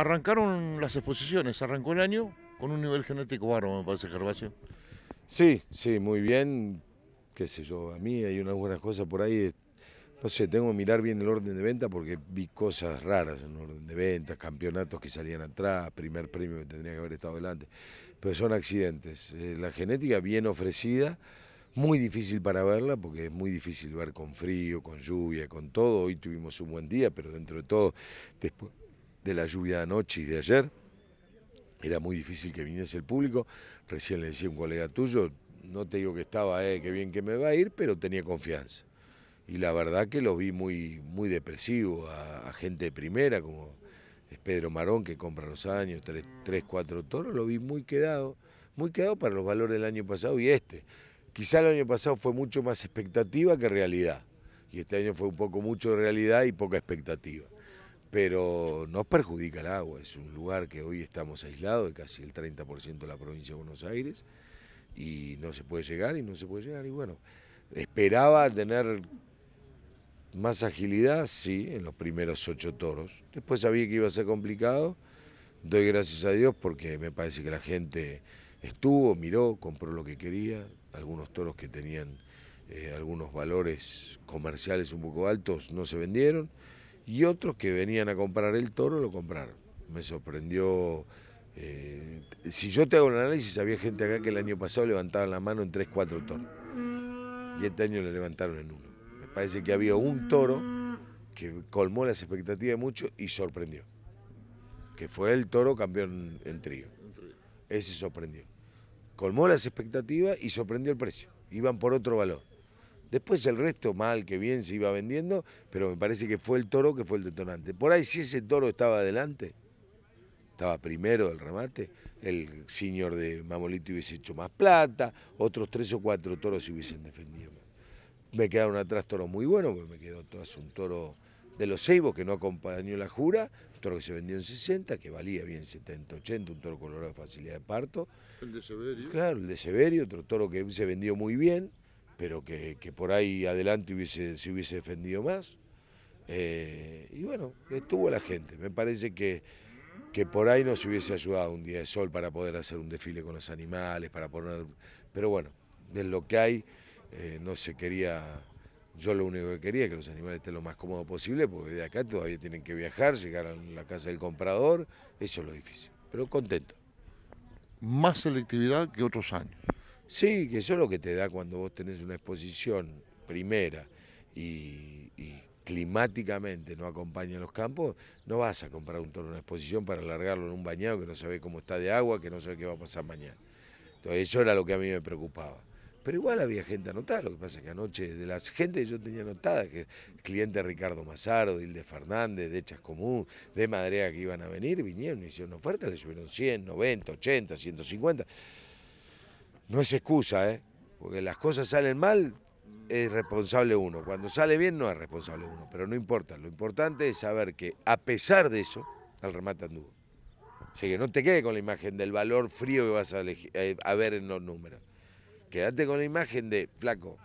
Arrancaron las exposiciones, arrancó el año con un nivel genético bárbaro, me parece, Gervasio. Sí, sí, muy bien. Qué sé yo, a mí hay unas buenas cosas por ahí. No sé, tengo que mirar bien el orden de venta porque vi cosas raras en el orden de ventas, campeonatos que salían atrás, primer premio que tendría que haber estado delante. Pero son accidentes. Eh, la genética bien ofrecida, muy difícil para verla porque es muy difícil ver con frío, con lluvia, con todo. Hoy tuvimos un buen día, pero dentro de todo, después de la lluvia de anoche y de ayer. Era muy difícil que viniese el público. Recién le decía un colega tuyo, no te digo que estaba, eh, qué bien que me va a ir, pero tenía confianza. Y la verdad que lo vi muy, muy depresivo, a, gente de primera, como es Pedro Marón, que compra los años, tres, tres, cuatro toros, lo vi muy quedado, muy quedado para los valores del año pasado y este. Quizá el año pasado fue mucho más expectativa que realidad. Y este año fue un poco mucho realidad y poca expectativa pero nos perjudica el agua. Es un lugar que hoy estamos aislados de casi el 30% de la provincia de Buenos Aires y no se puede llegar y no se puede llegar. Y bueno, esperaba tener más agilidad, sí, en los primeros ocho toros. Después sabía que iba a ser complicado. Doy gracias a Dios porque me parece que la gente estuvo, miró, compró lo que quería. Algunos toros que tenían eh, algunos valores comerciales un poco altos no se vendieron y otros que venían a comprar el toro lo compraron. Me sorprendió. Eh, si yo te hago un análisis, había gente acá que el año pasado levantaban la mano en 3, 4 toros. Y este año lo levantaron en uno. Me parece que había un toro que colmó las expectativas mucho y sorprendió. Que fue el toro campeón en trío. Ese sorprendió. Colmó las expectativas y sorprendió el precio. Iban por otro valor. Después el resto, mal que bien, se iba vendiendo, pero me parece que fue el toro que fue el detonante. Por ahí, si ese toro estaba adelante, estaba primero el remate, el señor de Mamolito hubiese hecho más plata, otros tres o cuatro toros se hubiesen defendido. Me quedaron atrás toros muy buenos, porque me quedó todas un toro de los Seibos que no acompañó la jura, un toro que se vendió en 60, que valía bien 70, 80, un toro colorado de facilidad de parto. El de Severio. Claro, el de Severio, otro toro que se vendió muy bien, pero que, por ahí adelante hubiese, se hubiese defendido más. Eh, y bueno, estuvo la gente. Me parece que, que por ahí nos hubiese ayudado un día de sol para poder hacer un desfile con los animales, para poner... Pero bueno, de lo que hay, eh, no se quería... Yo lo único que quería es que los animales estén lo más cómodos posible, porque de acá todavía tienen que viajar, llegar a la casa del comprador, eso es lo difícil, pero contento. Más selectividad que otros años. Sí, que eso es lo que te da cuando vos tenés una exposición primera y, climáticamente no acompaña los campos, no vas a comprar un toro en una exposición para alargarlo en un bañado que no sabe cómo está de agua, que no sabe qué va a pasar mañana. Entonces eso era lo que a mí me preocupaba. Pero igual había gente anotada, lo que pasa es que anoche, de las gente que yo tenía anotada, que cliente Ricardo Mazaro, de Hilde Fernández, de Común, de Madrea que iban a venir, vinieron, hicieron ofertas, le subieron 100, 90, 80, 150 no es excusa, ¿eh? porque las cosas salen mal, es responsable uno. Cuando sale bien, no es responsable uno, pero no importa. Lo importante es saber que, a pesar de eso, al remate anduvo. O sea, que no te quedes con la imagen del valor frío que vas a, eh, ver en los números. Quédate con la imagen de, flaco,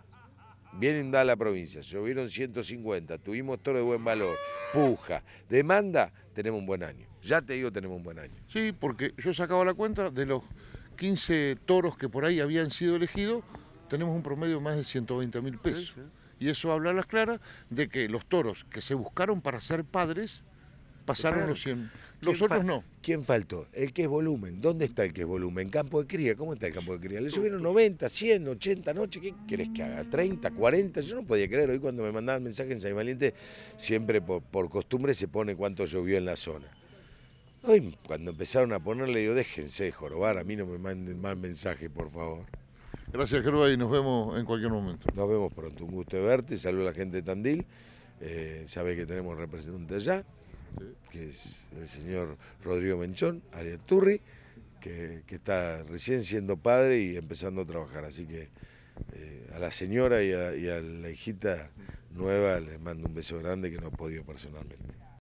vienen da la provincia, Se subieron 150, tuvimos todo de buen valor, puja, demanda, tenemos un buen año. Ya te digo, tenemos un buen año. Sí, porque yo he sacado la cuenta de los 15 toros que por ahí habían sido elegidos, tenemos un promedio más de 120 mil pesos. Y eso habla a las claras de que los toros que se buscaron para ser padres pasaron los 100. Los otros no. ¿Quién faltó? El que es volumen. ¿Dónde está el que es volumen? Campo de cría. ¿Cómo está el campo de cría? Le subieron 90, 100, 80 noche. ¿Qué querés que haga? ¿30, 40? Yo no podía creer. Hoy cuando me mandaban mensaje en San Valiente, siempre por, por costumbre se pone cuánto llovió en la zona. Hoy, cuando empezaron a ponerle, digo, déjense jorobar, a mí no me manden más mensajes, por favor. Gracias, Gerba, y nos vemos en cualquier momento. Nos vemos pronto. Un gusto de verte. Saludos a la gente de Tandil. Eh, sabe que tenemos representante allá, que es el señor Rodrigo Menchón, Ariel Turri, que, está recién siendo padre y empezando a trabajar. Así que eh, a la señora y a, la hijita nueva les mando un beso grande que no he podido personalmente.